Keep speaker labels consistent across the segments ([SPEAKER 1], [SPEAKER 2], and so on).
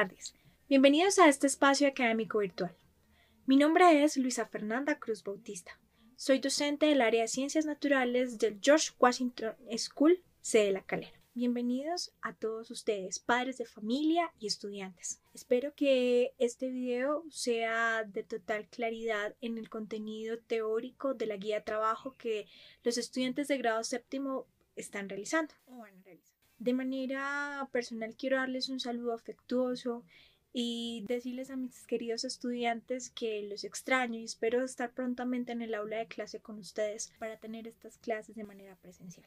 [SPEAKER 1] tardes. Bienvenidos a este espacio académico virtual. Mi nombre es Luisa Fernanda Cruz Bautista. Soy docente del área de Ciencias Naturales del George Washington School, C. de La Calera. Bienvenidos a todos ustedes, padres de familia y estudiantes. Espero que este video sea de total claridad en el contenido teórico de la guía de trabajo que los estudiantes de grado séptimo están realizando de manera personal quiero darles un saludo afectuoso y decirles a mis queridos estudiantes que los extraño y espero estar prontamente en el aula de clase con ustedes para tener estas clases de manera presencial.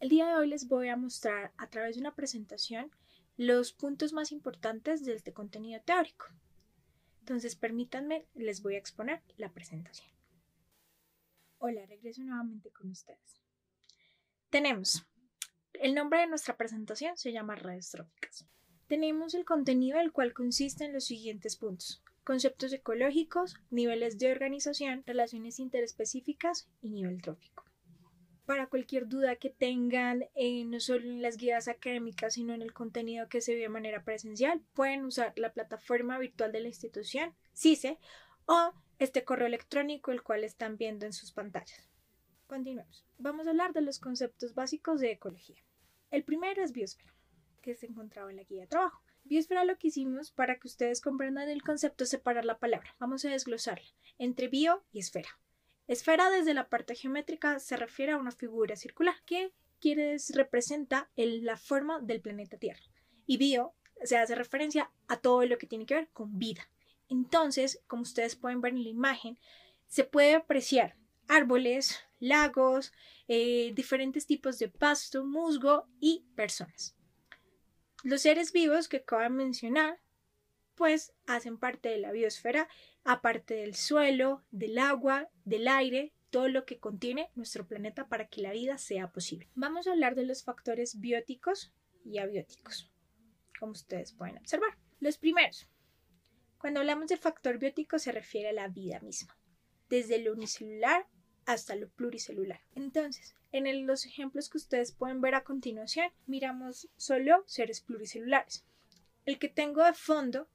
[SPEAKER 1] El día de hoy les voy a mostrar a través de una presentación los puntos más importantes de este contenido teórico. Entonces permítanme, les voy a exponer la presentación. Hola, regreso nuevamente con ustedes. Tenemos el nombre de nuestra presentación se llama Redes Tróficas. Tenemos el contenido el cual consiste en los siguientes puntos. Conceptos ecológicos, niveles de organización, relaciones interespecíficas y nivel trófico. Para cualquier duda que tengan, eh, no solo en las guías académicas, sino en el contenido que se ve de manera presencial, pueden usar la plataforma virtual de la institución, CISE, o este correo electrónico, el cual están viendo en sus pantallas. Continuamos. Vamos a hablar de los conceptos básicos de ecología. El primero es biosfera, que se encontraba en la guía de trabajo. Biosfera lo que hicimos para que ustedes comprendan el concepto es separar la palabra. Vamos a desglosarla entre bio y esfera. Esfera desde la parte geométrica se refiere a una figura circular que quiere representa la forma del planeta Tierra. Y bio se hace referencia a todo lo que tiene que ver con vida. Entonces, como ustedes pueden ver en la imagen, se puede apreciar árboles, lagos, eh, diferentes tipos de pasto, musgo y personas. Los seres vivos que acabo de mencionar, pues hacen parte de la biosfera, aparte del suelo, del agua, del aire, todo lo que contiene nuestro planeta para que la vida sea posible. Vamos a hablar de los factores bióticos y abióticos, como ustedes pueden observar. Los primeros. Cuando hablamos de factor biótico se refiere a la vida misma, desde lo unicelular hasta lo pluricelular. Entonces, en los ejemplos que ustedes pueden ver a continuación, miramos solo seres pluricelulares. El que tengo de fondo,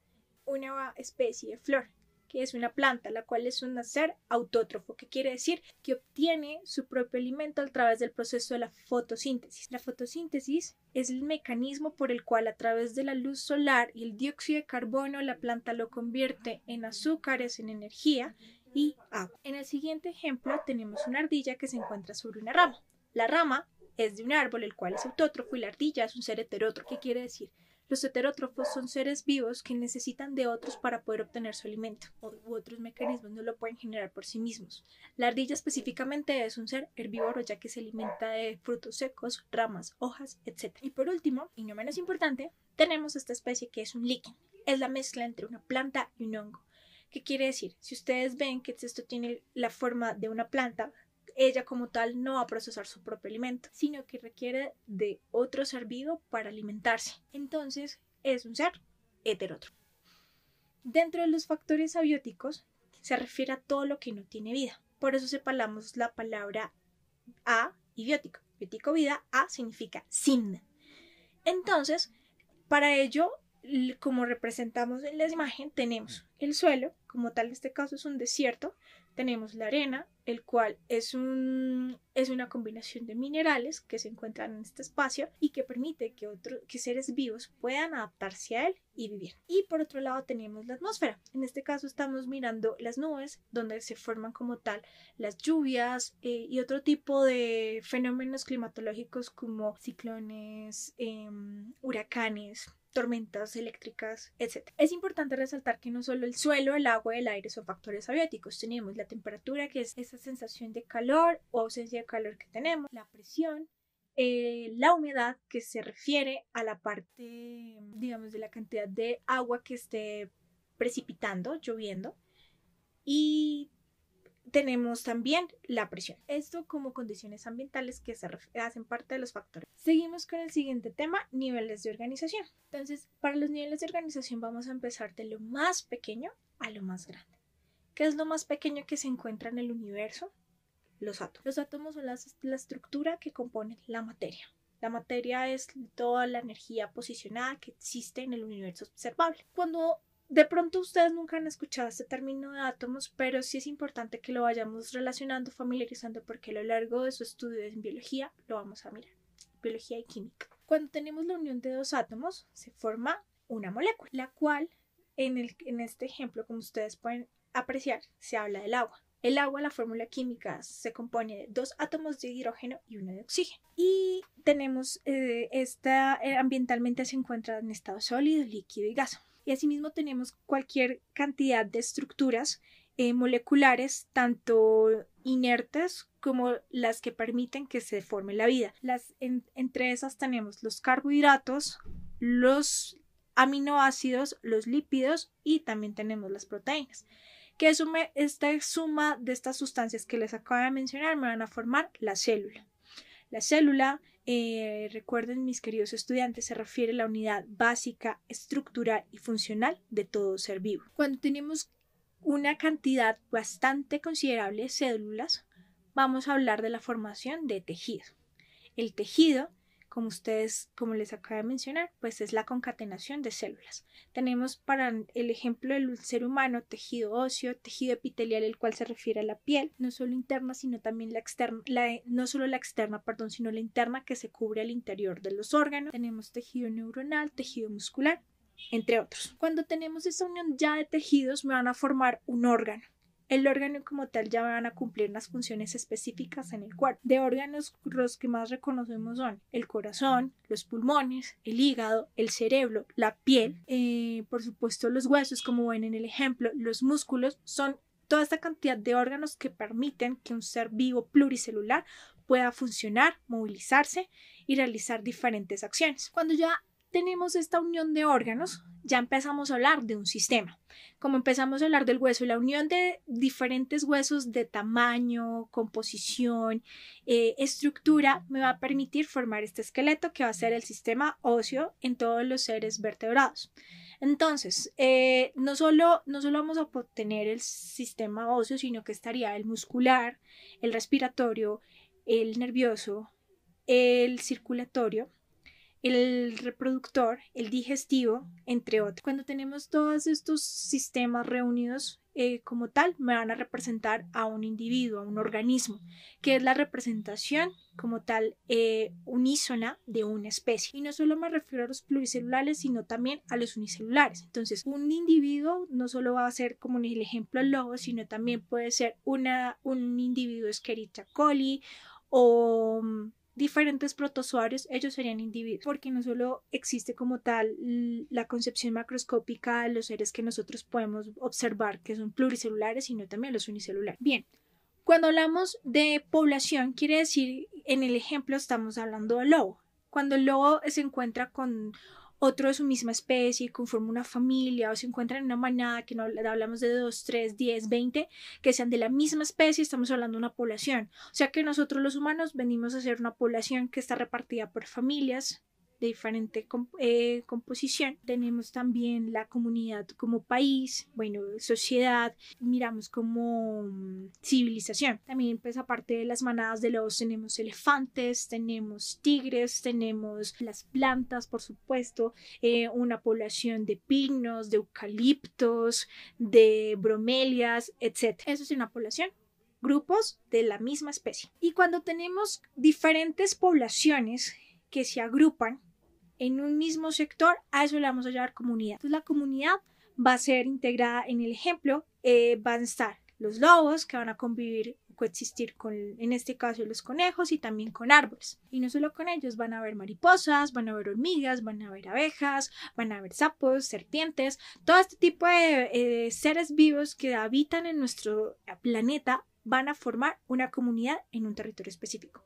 [SPEAKER 1] una especie de flor, que es una planta, la cual es un ser autótrofo, que quiere decir que obtiene su propio alimento a través del proceso de la fotosíntesis. La fotosíntesis es el mecanismo por el cual a través de la luz solar y el dióxido de carbono la planta lo convierte en azúcares, en energía, y agua. Ah. En el siguiente ejemplo tenemos una ardilla que se encuentra sobre una rama. La rama es de un árbol el cual es autótrofo y la ardilla es un ser heterótrofo. ¿Qué quiere decir? Los heterótrofos son seres vivos que necesitan de otros para poder obtener su alimento u otros mecanismos no lo pueden generar por sí mismos. La ardilla específicamente es un ser herbívoro ya que se alimenta de frutos secos, ramas, hojas, etc. Y por último, y no menos importante, tenemos esta especie que es un líquen. Es la mezcla entre una planta y un hongo. ¿Qué quiere decir? Si ustedes ven que esto tiene la forma de una planta, ella como tal no va a procesar su propio alimento, sino que requiere de otro ser vivo para alimentarse. Entonces, es un ser heterótrofo. Dentro de los factores abióticos se refiere a todo lo que no tiene vida. Por eso separamos la palabra a y biótico. Biótico vida, a significa sin. Entonces, para ello como representamos en la imagen, tenemos el suelo, como tal en este caso es un desierto, tenemos la arena, el cual es, es una combinación de minerales que se encuentran en este espacio y que permite que, otros que seres vivos puedan adaptarse a él y vivir. Y por otro lado tenemos la atmósfera. En este caso estamos mirando las nubes, donde se forman como tal las lluvias eh, y otro tipo de fenómenos climatológicos como ciclones, em, huracanes, tormentas eléctricas, etc. Es importante resaltar que no solo el suelo, el agua el aire son factores abióticos. Tenemos la temperatura, que es esa sensación de calor o ausencia de calor que tenemos, la presión, eh, la humedad, que se refiere a la parte, digamos, de la cantidad de agua que esté precipitando, lloviendo, y tenemos también la presión. Esto como condiciones ambientales que se hacen parte de los factores. Seguimos con el siguiente tema, niveles de organización. Entonces, para los niveles de organización vamos a empezar de lo más pequeño a lo más grande. ¿Qué es lo más pequeño que se encuentra en el universo? Los átomos. Los átomos son las, la estructura que compone la materia. La materia es toda la energía posicionada que existe en el universo observable. Cuando de pronto ustedes nunca han escuchado este término de átomos, pero sí es importante que lo vayamos relacionando, familiarizando, porque a lo largo de su estudio en biología lo vamos a mirar, biología y química. Cuando tenemos la unión de dos átomos, se forma una molécula, la cual en, este ejemplo, como ustedes pueden apreciar, se habla del agua. El agua, la fórmula química, se compone de dos átomos de hidrógeno y uno de oxígeno. Y tenemos, eh, esta eh, ambientalmente se encuentra en estado sólido, líquido y gaso. Y asimismo tenemos cualquier cantidad de estructuras eh, moleculares, tanto inertes como las que permiten que se forme la vida. Las, entre esas tenemos los carbohidratos, los aminoácidos, los lípidos y también tenemos las proteínas. Que esta suma de estas sustancias que les acabo de mencionar me van a formar la célula. La célula, eh, recuerden mis queridos estudiantes, se refiere a la unidad básica, estructural y funcional de todo ser vivo. Cuando tenemos una cantidad bastante considerable de células, vamos a hablar de la formación de tejido. El tejido como ustedes, como les acabo de mencionar, pues es la concatenación de células. Tenemos para el ejemplo del ser humano tejido óseo, tejido epitelial, el cual se refiere a la piel, no solo interna, sino también la externa, no solo la externa, perdón, sino la interna que se cubre al interior de los órganos. Tenemos tejido neuronal, tejido muscular, entre otros. Cuando tenemos esa unión ya de tejidos, me van a formar un órgano. El órgano como tal ya van a cumplir las funciones específicas en el cuerpo. De órganos los que más reconocemos son el corazón, los pulmones, el hígado, el cerebro, la piel, eh, por supuesto los huesos, como ven en el ejemplo, los músculos, son toda esta cantidad de órganos que permiten que un ser vivo pluricelular pueda funcionar, movilizarse y realizar diferentes acciones. Cuando ya tenemos esta unión de órganos, ya empezamos a hablar de un sistema. Como empezamos a hablar del hueso, la unión de diferentes huesos de tamaño, composición, eh, estructura, me va a permitir formar este esqueleto que va a ser el sistema óseo en todos los seres vertebrados. Entonces, eh, no, solo, no solo vamos a tener el sistema óseo, sino que estaría el muscular, el respiratorio, el nervioso, el circulatorio el reproductor, el digestivo, entre otros. Cuando tenemos todos estos sistemas reunidos eh, como tal, me van a representar a un individuo, a un organismo, que es la representación como tal eh, unísona de una especie. Y no solo me refiero a los pluricelulares, sino también a los unicelulares. Entonces, un individuo no solo va a ser como en el ejemplo el lobo, sino también puede ser una, un individuo escherichia coli o mm, diferentes protozoarios, ellos serían individuos, porque no solo existe como tal la concepción macroscópica de los seres que nosotros podemos observar, que son pluricelulares, sino también los unicelulares. Bien, cuando hablamos de población, quiere decir, en el ejemplo estamos hablando de lobo. Cuando el lobo se encuentra con otro de su misma especie, conforma una familia o se encuentran en una manada, que no hablamos de 2, 3, 10, 20, que sean de la misma especie, estamos hablando de una población. O sea que nosotros los humanos venimos a ser una población que está repartida por familias, de diferente eh, composición. Tenemos también la comunidad como país, bueno, sociedad, miramos como mm, civilización. También, pues aparte de las manadas de lobos, tenemos elefantes, tenemos tigres, tenemos las plantas, por supuesto, eh, una población de pinos, de eucaliptos, de bromelias, etc. Eso es una población grupos de la misma especie. Y cuando tenemos diferentes poblaciones que se agrupan, en un mismo sector, a eso le vamos a llamar comunidad. Entonces la comunidad va a ser integrada en el ejemplo, eh, van a estar los lobos que van a convivir, coexistir con, en este caso, los conejos y también con árboles. Y no solo con ellos, van a haber mariposas, van a haber hormigas, van a haber abejas, van a haber sapos, serpientes, todo este tipo de eh, seres vivos que habitan en nuestro planeta van a formar una comunidad en un territorio específico.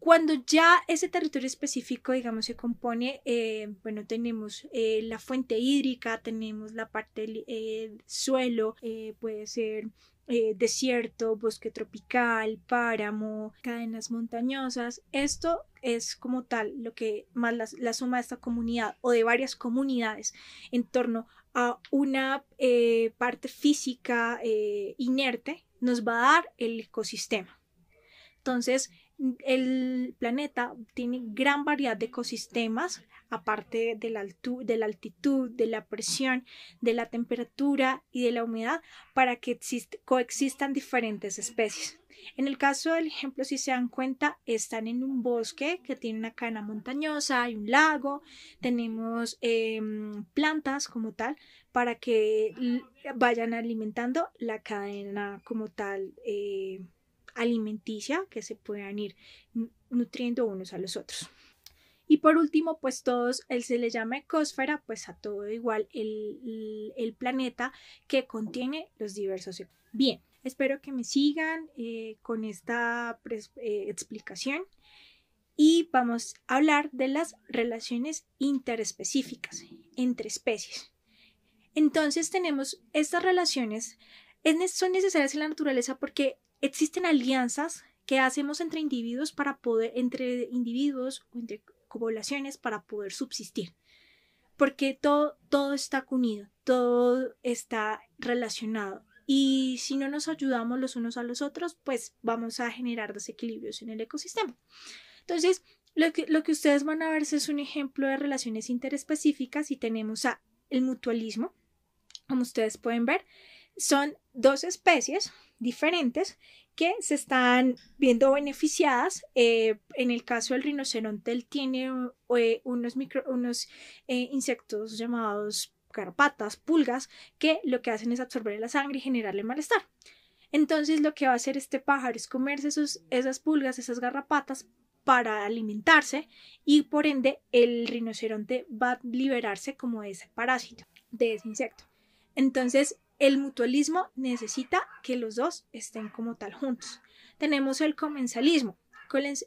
[SPEAKER 1] Cuando ya ese territorio específico, digamos, se compone, eh, bueno, tenemos eh, la fuente hídrica, tenemos la parte eh, del suelo, puede ser desierto, bosque tropical, páramo, cadenas montañosas. Esto es como tal lo que más la suma de esta comunidad o de varias comunidades en torno a una parte física inerte nos va a dar el ecosistema. Entonces, el planeta tiene gran variedad de ecosistemas, aparte de la, de la, altitud, de la presión, de la temperatura y de la humedad, para que coexistan diferentes especies. En el caso del ejemplo, si se dan cuenta, están en un bosque que tiene una cadena montañosa, hay un lago, tenemos em, plantas como tal, para que vayan alimentando la cadena como tal. Eh, alimenticia que se puedan ir nutriendo unos a los otros. Y por último, pues todos, él se le llama ecosfera, pues a todo igual el, planeta que contiene los diversos. E-, bien, espero que me sigan eh, con esta eh, explicación y vamos a hablar de las relaciones interespecíficas entre especies. Entonces tenemos estas relaciones, son necesarias en la naturaleza porque Existen alianzas que hacemos entre individuos para poder, entre individuos o entre poblaciones para poder subsistir. Porque todo, todo está unido, todo está relacionado. Y si no nos ayudamos los unos a los otros, pues vamos a generar desequilibrios en el ecosistema. Entonces, lo que, ustedes van a ver es un ejemplo de relaciones interespecíficas y tenemos a el mutualismo, como ustedes pueden ver, son dos especies diferentes que se están viendo beneficiadas. Eh, en el caso del rinoceronte, él tiene eh, unos, micro, unos eh, insectos llamados garrapatas, pulgas, que lo que hacen es absorber la sangre y generarle malestar. Entonces lo que va a hacer este pájaro es comerse esas pulgas, esas garrapatas para alimentarse y por ende el rinoceronte va a liberarse como de ese parásito, de ese insecto. Entonces el mutualismo necesita que los dos estén como tal juntos. Tenemos el comensalismo.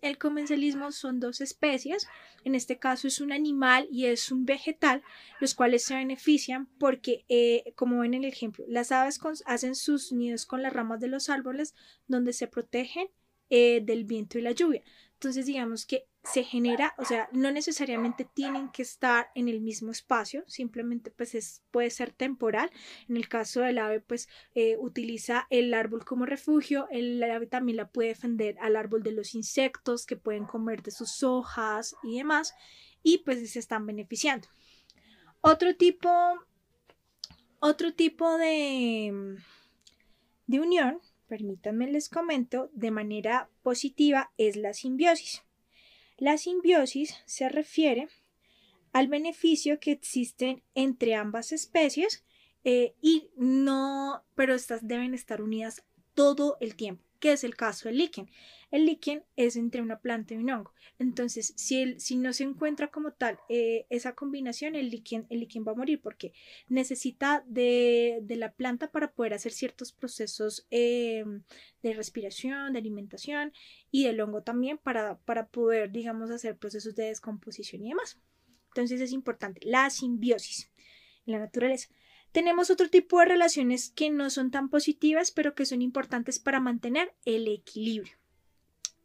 [SPEAKER 1] El comensalismo son dos especies, en este caso es un animal y es un vegetal, los cuales se benefician porque, eh, como ven en el ejemplo, las aves hacen sus nidos con las ramas de los árboles donde se protegen eh, del viento y la lluvia. Entonces digamos que se genera, o sea, no necesariamente tienen que estar en el mismo espacio, simplemente pues puede ser temporal. En el caso del ave, pues eh, utiliza el árbol como refugio, el ave también la puede defender al árbol de los insectos que pueden comer de sus hojas y demás, y pues se están beneficiando. Otro tipo, otro tipo de, de unión, permítanme les comento, de manera positiva es la simbiosis. La simbiosis se refiere al beneficio que existen entre ambas especies eh, y no, pero estas deben estar unidas todo el tiempo, que es el caso del líquen. El líquen es entre una planta y un hongo. Entonces, si, si no se encuentra como tal eh, esa combinación, el líquen, el va a morir porque necesita de, la planta para poder hacer ciertos procesos em, de respiración, de alimentación y del hongo también para, para poder, digamos, hacer procesos de descomposición y demás. Entonces es importante la simbiosis en la naturaleza. Tenemos otro tipo de relaciones que no son tan positivas, pero que son importantes para mantener el equilibrio.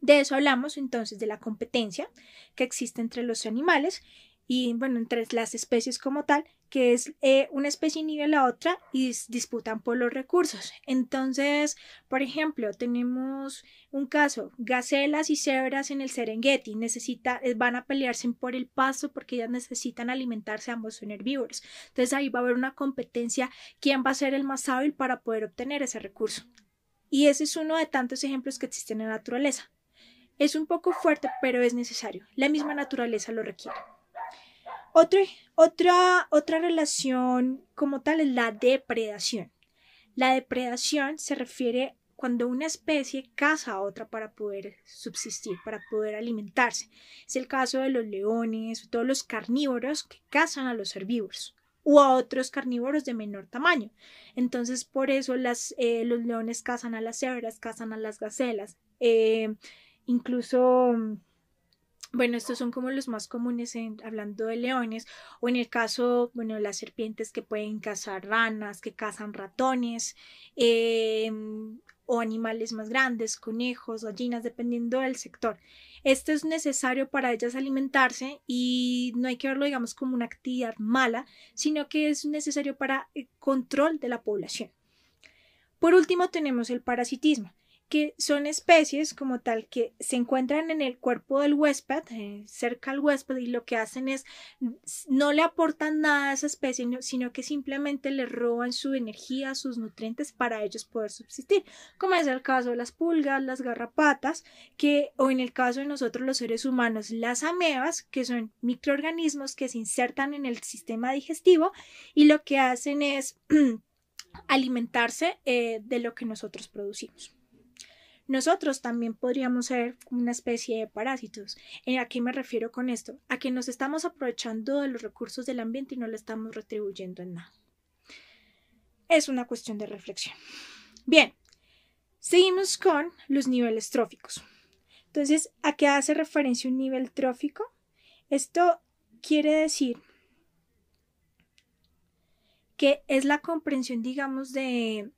[SPEAKER 1] De eso hablamos entonces, de la competencia que existe entre los animales y, bueno, entre las especies como tal, que es eh, una especie inhibe a la otra y disputan por los recursos. Entonces, por ejemplo, tenemos un caso, gacelas y cebras en el Serengeti necesita, eh, van a pelearse por el pasto porque ellas necesitan alimentarse, ambos son herbívoros. Entonces ahí va a haber una competencia, quién va a ser el más hábil para poder obtener ese recurso. Y ese es uno de tantos ejemplos que existen en la naturaleza. Es un poco fuerte, pero es necesario. La misma naturaleza lo requiere. Otra, otra, otra relación como tal es la depredación. La depredación se refiere cuando una especie caza a otra para poder subsistir, para poder alimentarse. Es el caso de los leones, todos los carnívoros que cazan a los herbívoros o a otros carnívoros de menor tamaño. Entonces, por eso las, eh, los leones cazan a las cebras, cazan a las gacelas, eh, incluso, bueno, estos son como los más comunes hablando de leones, o en el caso, bueno, las serpientes que pueden cazar ranas, que cazan ratones, em, o animales más grandes, conejos, gallinas, dependiendo del sector. Esto es necesario para ellas alimentarse y no hay que verlo, digamos, como una actividad mala, sino que es necesario para el eh, control de la población. Por último, tenemos el parasitismo que son especies como tal que se encuentran en el cuerpo del huésped, eh, cerca al huésped, y lo que hacen es no le aportan nada a esa especie, sino que simplemente le roban su energía, sus nutrientes para ellos poder subsistir, como es el caso de las pulgas, las garrapatas, que, o en el caso de nosotros los seres humanos, las amebas, que son microorganismos que se insertan en el sistema digestivo y lo que hacen es alimentarse eh, de lo que nosotros producimos. Nosotros también podríamos ser una especie de parásitos. Eh, ¿A qué me refiero con esto? A que nos estamos aprovechando de los recursos del ambiente y no le estamos retribuyendo en nada. Es una cuestión de reflexión. Bien, seguimos con los niveles tróficos. Entonces, ¿a qué hace referencia un nivel trófico? Esto quiere decir que es la comprensión, digamos, de,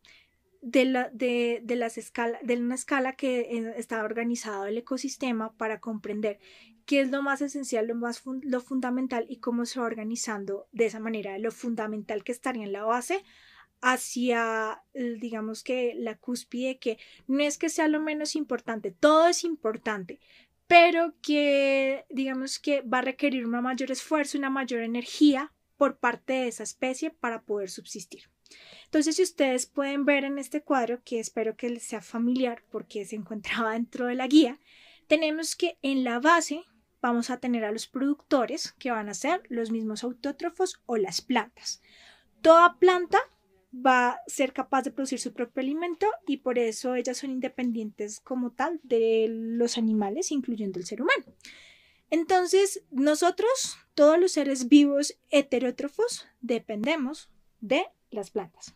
[SPEAKER 1] de, la, de, las escala, de una escala que eh, está organizado el ecosistema para comprender qué es lo más esencial, lo más lo fundamental y cómo se va organizando de esa manera, lo fundamental que estaría en la base hacia, eh, digamos que la cúspide, que no es que sea lo menos importante, todo es importante, pero que digamos que va a requerir un mayor esfuerzo, una mayor energía por parte de esa especie para poder subsistir. Entonces, si ustedes pueden ver en este cuadro, que espero que les sea familiar porque se encontraba dentro de la guía, tenemos que en la base vamos a tener a los productores que van a ser los mismos autótrofos o las plantas. Toda planta va a ser capaz de producir su propio alimento y por eso ellas son independientes como tal de los animales, incluyendo el ser humano. Entonces, nosotros, todos los seres vivos heterótrofos, dependemos de las plantas.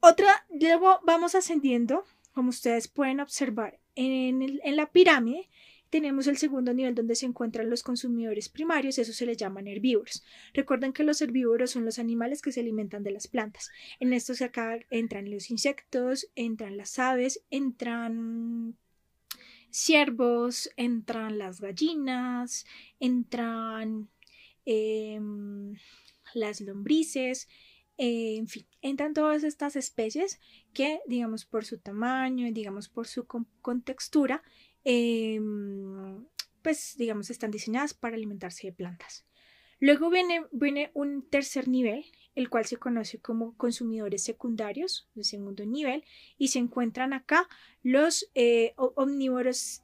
[SPEAKER 1] Otra, luego vamos ascendiendo, como ustedes pueden observar en, la pirámide, tenemos el segundo nivel donde se encuentran los consumidores primarios, eso se les llama herbívoros. Recuerden que los herbívoros son los animales que se alimentan de las plantas. En estos acá entran los insectos, entran las aves, entran ciervos, entran las gallinas, entran em, las lombrices, eh, en fin, entran todas estas especies que, digamos, por su tamaño, digamos, por su contextura, eh, pues, digamos, están diseñadas para alimentarse de plantas. Luego viene, viene un tercer nivel, el cual se conoce como consumidores secundarios, de segundo nivel, y se encuentran acá los eh, omnívoros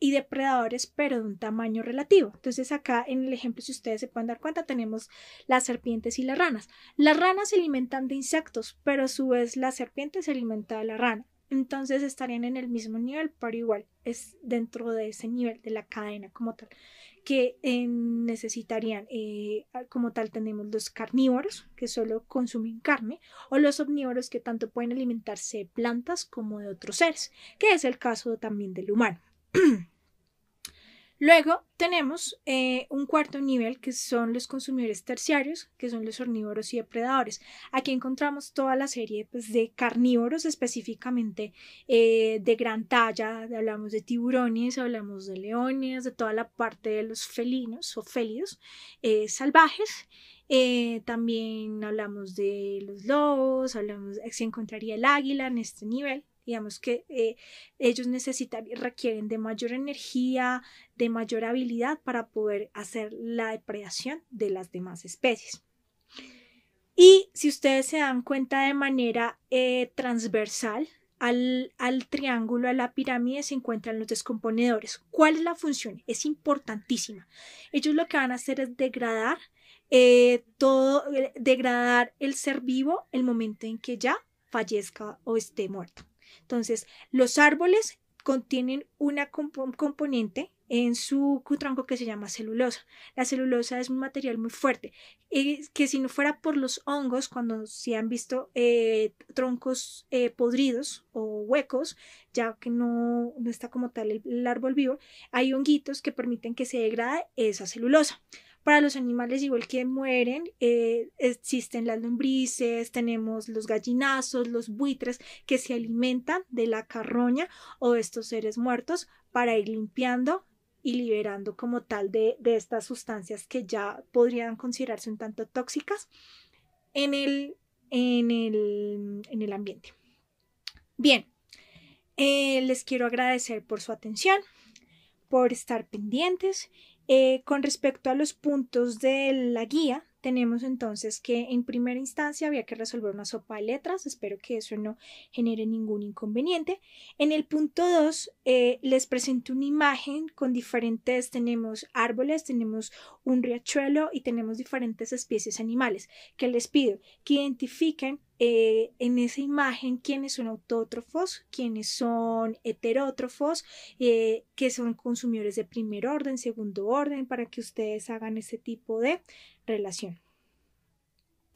[SPEAKER 1] y depredadores, pero de un tamaño relativo. Entonces acá en el ejemplo, si ustedes se pueden dar cuenta, tenemos las serpientes y las ranas. Las ranas se alimentan de insectos, pero a su vez la serpiente se alimenta de la rana. Entonces estarían en el mismo nivel, pero igual es dentro de ese nivel de la cadena como tal, que eh, necesitarían, eh, como tal tenemos los carnívoros, que solo consumen carne, o los omnívoros que tanto pueden alimentarse de plantas como de otros seres, que es el caso también del humano. Luego tenemos eh, un cuarto nivel que son los consumidores terciarios, que son los ornívoros y depredadores. Aquí encontramos toda la serie pues, de carnívoros específicamente eh, de gran talla. Hablamos de tiburones, hablamos de leones, de toda la parte de los felinos o félidos eh, salvajes. también hablamos de los lobos, hablamos, se encontraría el águila en este nivel. Digamos que eh, ellos necesitan y requieren de mayor energía, de mayor habilidad para poder hacer la depredación de las demás especies. Y si ustedes se dan cuenta de manera eh, transversal al, triángulo, a la pirámide, se encuentran los descomponedores. ¿Cuál es la función? Es importantísima. Ellos lo que van a hacer es degradar eh, todo, degradar el ser vivo el momento en que ya fallezca o esté muerto. Entonces, los árboles contienen una componente en su tronco que se llama celulosa. La celulosa es un material muy fuerte, y eh, que si no fuera por los hongos, cuando se han visto eh, troncos eh, podridos o huecos, ya que no, no está como tal el, el árbol vivo, hay honguitos que permiten que se degrade esa celulosa. Para los animales, igual que mueren, eh, existen las lombrices, tenemos los gallinazos, los buitres que se alimentan de la carroña o de estos seres muertos para ir limpiando y liberando como tal de, estas sustancias que ya podrían considerarse un tanto tóxicas en el, en el, en el ambiente. Bien, eh, les quiero agradecer por su atención, por estar pendientes eh, con respecto a los puntos de la guía, tenemos entonces que en primera instancia había que resolver una sopa de letras, espero que eso no genere ningún inconveniente. En el punto 2 eh, les presento una imagen con diferentes, tenemos árboles, tenemos un riachuelo y tenemos diferentes especies animales, que les pido que identifiquen eh, en esa imagen quiénes son autótrofos, quiénes son heterótrofos, eh, que son consumidores de primer orden, segundo orden, para que ustedes hagan ese tipo de relación.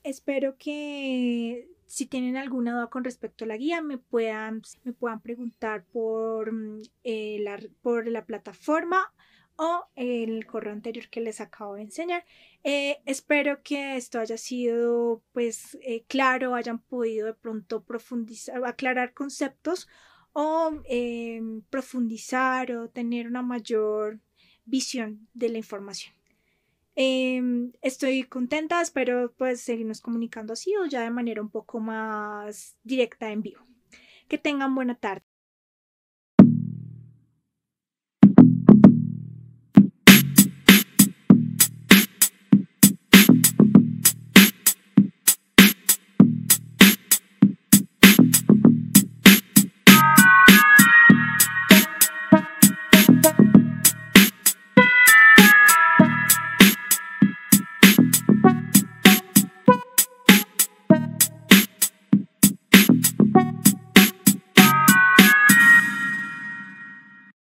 [SPEAKER 1] Espero que si tienen alguna duda con respecto a la guía, me puedan, me puedan preguntar por, mm, eh, la, por la plataforma o el correo anterior que les acabo de enseñar. Eh, espero que esto haya sido pues eh, claro, hayan podido de pronto profundizar, aclarar conceptos o profundizar o tener una mayor visión de la información. Em, estoy contenta, espero pues seguirnos comunicando así o ya de manera un poco más directa en vivo. Que tengan buena tarde.